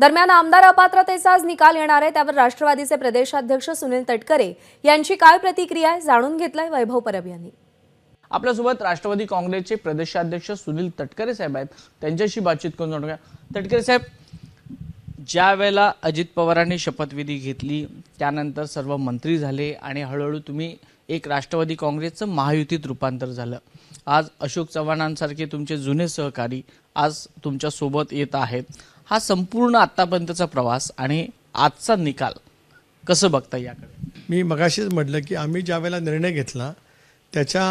दरम्यान आमदार अपात्रतेचा आज निकाल येणार आहे त्यावर राष्ट्रवादीचे प्रदेशाध्यक्ष सुनील तटकरे यांची काय प्रतिक्रिया आहे जाणून घेतलंय वैभव परब यांनी आपल्यासोबत राष्ट्रवादी काँग्रेसचे प्रदेशाध्यक्ष सुनील तटकरे साहेब आहेत त्यांच्याशी बातचीत करून जाणून तटकरे साहेब ज्या वेळेला अजित पवारांनी शपथविधी घेतली त्यानंतर सर्व मंत्री झाले आणि हळूहळू तुम्ही एक राष्ट्रवादी काँग्रेसचं महायुतीत रूपांतर झालं आज अशोक चव्हाणांसारखे तुमचे जुने सहकारी आज तुमच्यासोबत येत आहेत हा संपूर्ण आत्तापर्यंतचा प्रवास आणि आजचा निकाल कसं बघता याकडे मी मगाशीच म्हटलं की आम्ही ज्यावेळेला निर्णय घेतला त्याच्या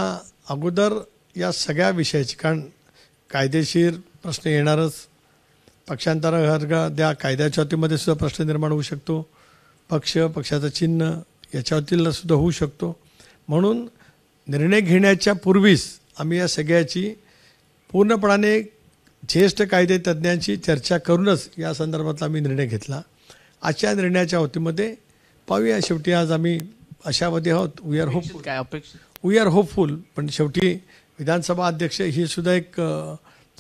अगोदर या सगळ्या विषयाची कारण कायदेशीर प्रश्न येणारच पक्षांतरासारखा त्या कायद्याच्या वतीमध्ये सुद्धा प्रश्न निर्माण होऊ शकतो पक्ष पक्षाचं चिन्ह याच्यावरती सुद्धा होऊ शकतो म्हणून निर्णय घेण्याच्या पूर्वीच आम्ही या सगळ्याची पूर्णपणाने ज्येष्ठ कायदे तज्ज्ञांशी चर्चा करूनच या संदर्भातला आम्ही निर्णय घेतला आजच्या निर्णयाच्या होतीमध्ये पाहूया शेवटी आज आम्ही अशामध्ये आहोत वी आर होपफुल काय अपेक्षा वी आर होपफुल पण शेवटी विधानसभा अध्यक्ष ही सुद्धा एक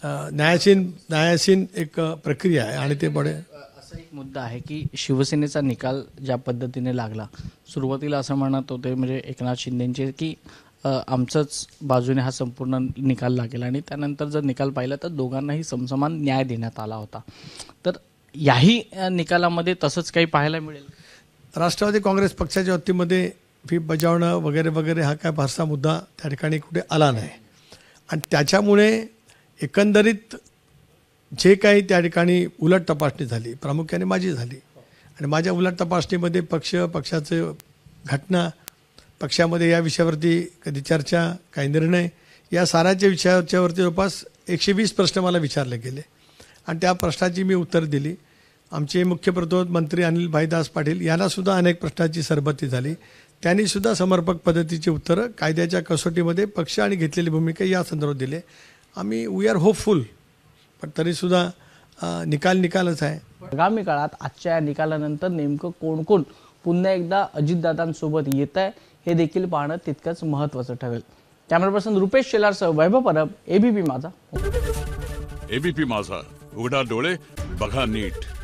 न्यायासीन न्यायासीन एक प्रक्रिया आहे आणि ते बडे असा एक मुद्दा आहे की शिवसेनेचा निकाल ज्या पद्धतीने लागला सुरुवातीला असं म्हणत होते म्हणजे एकनाथ शिंदेंचे की आमचंच बाजूने हा संपूर्ण निकाल लागेल आणि त्यानंतर जर निकाल पाहिला तर दोघांनाही समसमान न्याय देण्यात आला होता तर याही निकालामध्ये तसंच काही पाहायला मिळेल राष्ट्रवादी काँग्रेस पक्षाच्या वतीमध्ये फी बजावणं वगैरे वगैरे हा काय फारसा मुद्दा त्या ठिकाणी कुठे आला नाही आणि त्याच्यामुळे एकंदरीत जे काही त्या ठिकाणी उलट तपासणी झाली प्रामुख्याने माझी झाली आणि माझ्या उलट तपासणीमध्ये पक्ष पक्षाचं घटना पक्षामध्ये या विषयावरती कधी चर्चा काही निर्णय या साऱ्याच्या विषयाच्यावरती जवळपास एकशे वीस प्रश्न मला विचारले गेले आणि त्या प्रश्नाची मी उत्तर दिली आमचे मुख्य प्रतोद मंत्री अनिल भाईदास पाटील यांनासुद्धा अनेक प्रश्नाची सरबत्ती झाली त्यांनीसुद्धा समर्पक पद्धतीची उत्तरं कायद्याच्या कसोटीमध्ये पक्ष आणि घेतलेली भूमिका या संदर्भात दिले आम्ही वी आर होपफुल पण तरीसुद्धा निकाल निकालच आहे आगामी काळात आजच्या या निकालानंतर नेमकं कोण कोण पुन्हा एकदा अजितदादांसोबत येत आहे हे देखील पाहणं तितकंच महत्वाचं ठरेल पर्सन रुपेश शेलारसह वैभव परब एबीपी माझा एबीपी माझा उघडा डोळे बघा नीट